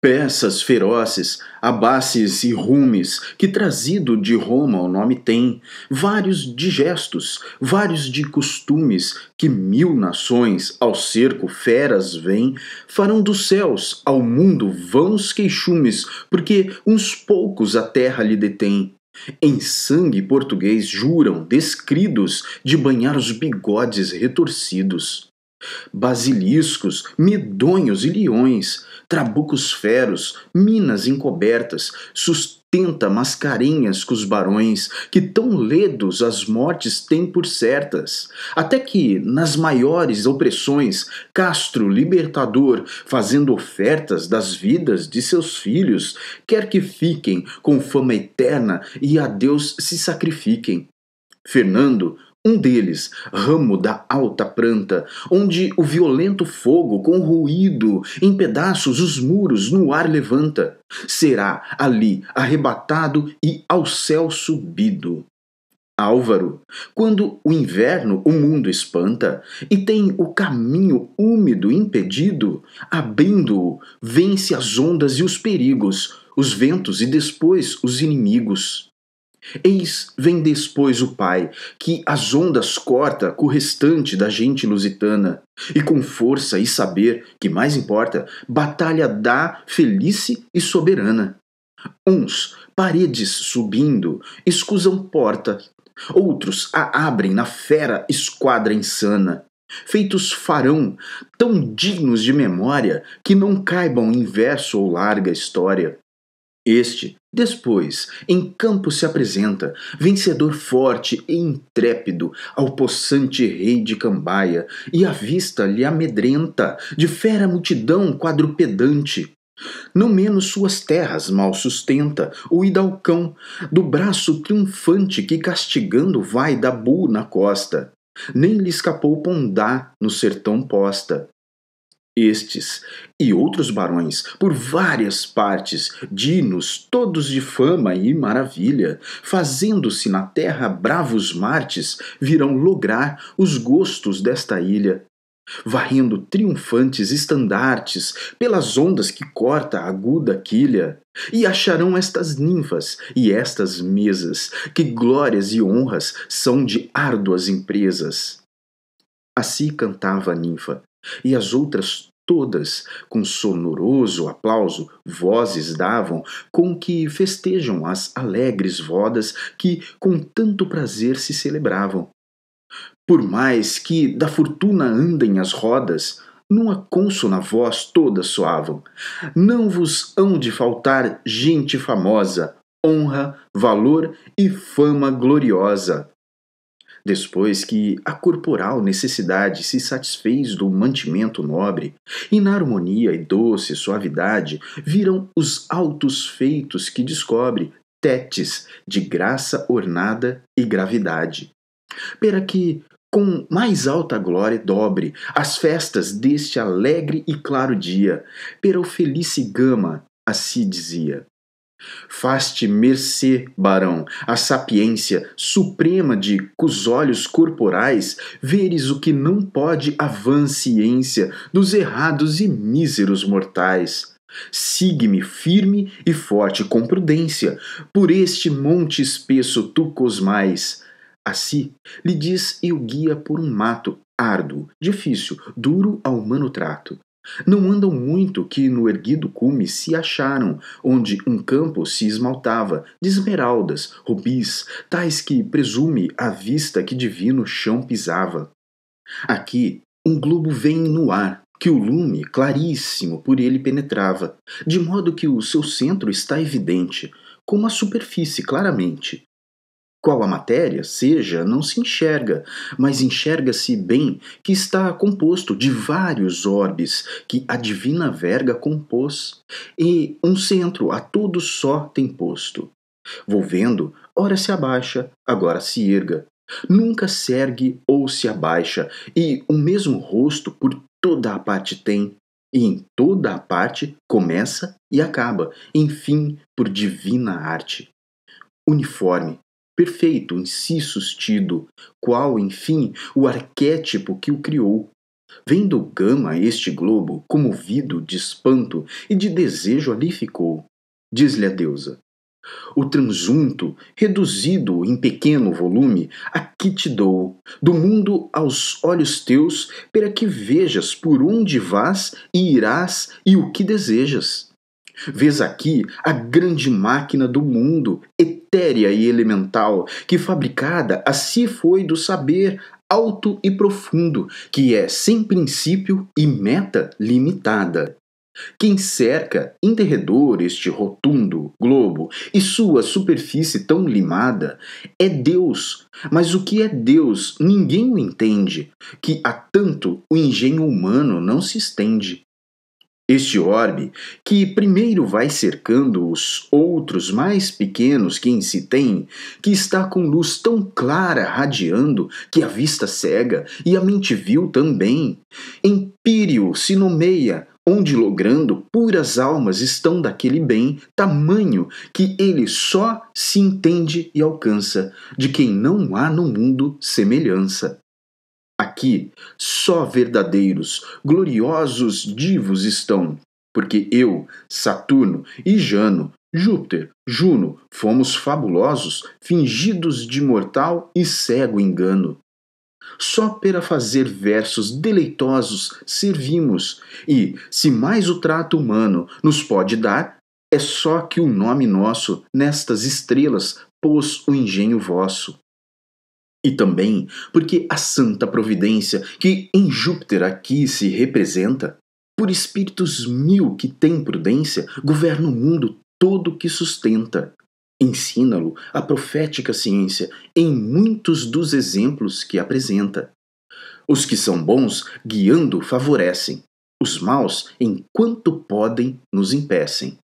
Peças feroces, abaces e rumes, que trazido de Roma o nome tem, vários de gestos, vários de costumes, que mil nações ao cerco feras vêm, farão dos céus ao mundo vãos queixumes, porque uns poucos a terra lhe detém. Em sangue português juram, descridos, de banhar os bigodes retorcidos. Basiliscos, medonhos e leões, trabucos feros, minas encobertas, sustenta mascarinhas com os barões, que tão ledos as mortes têm por certas. Até que, nas maiores opressões, Castro, libertador, fazendo ofertas das vidas de seus filhos, quer que fiquem com fama eterna e a Deus se sacrifiquem. Fernando, um deles, ramo da alta planta, onde o violento fogo com ruído em pedaços os muros no ar levanta, será ali arrebatado e ao céu subido. Álvaro, quando o inverno o mundo espanta e tem o caminho úmido impedido, abrindo-o, vence as ondas e os perigos, os ventos e depois os inimigos. Eis vem depois o Pai, que as ondas corta com o restante da gente lusitana, e com força e saber, que mais importa, batalha dá felice e soberana. Uns, paredes subindo, escusam porta, outros a abrem na fera esquadra insana. Feitos farão, tão dignos de memória, que não caibam em verso ou larga história. Este depois, em campo se apresenta, vencedor forte e intrépido, ao possante rei de Cambaia, e a vista lhe amedrenta, de fera multidão quadrupedante. Não menos suas terras mal sustenta o Hidalcão, do braço triunfante que castigando vai da Bu na costa. Nem lhe escapou Pondá no sertão posta, estes e outros barões, por várias partes, dinos, todos de fama e maravilha, fazendo-se na terra bravos martes, virão lograr os gostos desta ilha, varrendo triunfantes estandartes pelas ondas que corta a aguda quilha, e acharão estas ninfas e estas mesas, que glórias e honras são de árduas empresas. Assim cantava a ninfa, e as outras todas, com sonoroso aplauso, vozes davam com que festejam as alegres vodas que com tanto prazer se celebravam. Por mais que da fortuna andem as rodas, numa cônsona voz todas soavam: Não vos hão de faltar gente famosa, honra, valor e fama gloriosa. Depois que a corporal necessidade se satisfez do mantimento nobre, e na harmonia e doce suavidade viram os altos feitos que descobre Tétis, de graça ornada e gravidade. Pera que com mais alta glória dobre as festas deste alegre e claro dia, pera o felice gama, assim dizia. Faz-te mercê, barão, a sapiência suprema de, cos olhos corporais, veres o que não pode a vã ciência dos errados e míseros mortais. Sigue-me firme e forte com prudência, por este monte espesso tu cosmais. Assim lhe diz e o guia por um mato árduo, difícil, duro ao humano trato, não andam muito que no erguido cume se acharam, onde um campo se esmaltava, de esmeraldas, rubis, tais que presume a vista que divino chão pisava. Aqui um globo vem no ar, que o lume claríssimo por ele penetrava, de modo que o seu centro está evidente, como a superfície claramente, qual a matéria seja, não se enxerga, mas enxerga-se bem que está composto de vários orbes que a divina verga compôs, e um centro a tudo só tem posto. Volvendo, ora se abaixa, agora se erga. Nunca se ergue ou se abaixa, e o mesmo rosto por toda a parte tem, e em toda a parte começa e acaba, enfim, por divina arte. Uniforme, perfeito em si sustido, qual, enfim, o arquétipo que o criou. Vendo Gama este globo, comovido de espanto e de desejo ali ficou. Diz-lhe a deusa: o transunto, reduzido em pequeno volume, aqui te dou, do mundo aos olhos teus, para que vejas por onde vás e irás e o que desejas. Vês aqui a grande máquina do mundo, etérea e elemental, que fabricada assim foi do saber alto e profundo, que é sem princípio e meta limitada. Quem cerca em derredor este rotundo globo e sua superfície tão limada é Deus, mas o que é Deus ninguém o entende, que a tanto o engenho humano não se estende. Este orbe, que primeiro vai cercando os outros mais pequenos que em si tem, que está com luz tão clara radiando que a vista cega e a mente viu também, empíreo se nomeia, onde logrando puras almas estão daquele bem, tamanho que ele só se entende e alcança, de quem não há no mundo semelhança. Aqui só verdadeiros, gloriosos divos estão, porque eu, Saturno e Jano, Júpiter, Juno, fomos fabulosos, fingidos de mortal e cego engano. Só para fazer versos deleitosos servimos, e, se mais o trato humano nos pode dar, é só que o nome nosso nestas estrelas pôs o engenho vosso. E também porque a santa providência que em Júpiter aqui se representa, por espíritos mil que têm prudência, governa o mundo todo que sustenta. Ensina-lo a profética ciência em muitos dos exemplos que apresenta. Os que são bons, guiando, favorecem. Os maus, enquanto podem, nos empecem.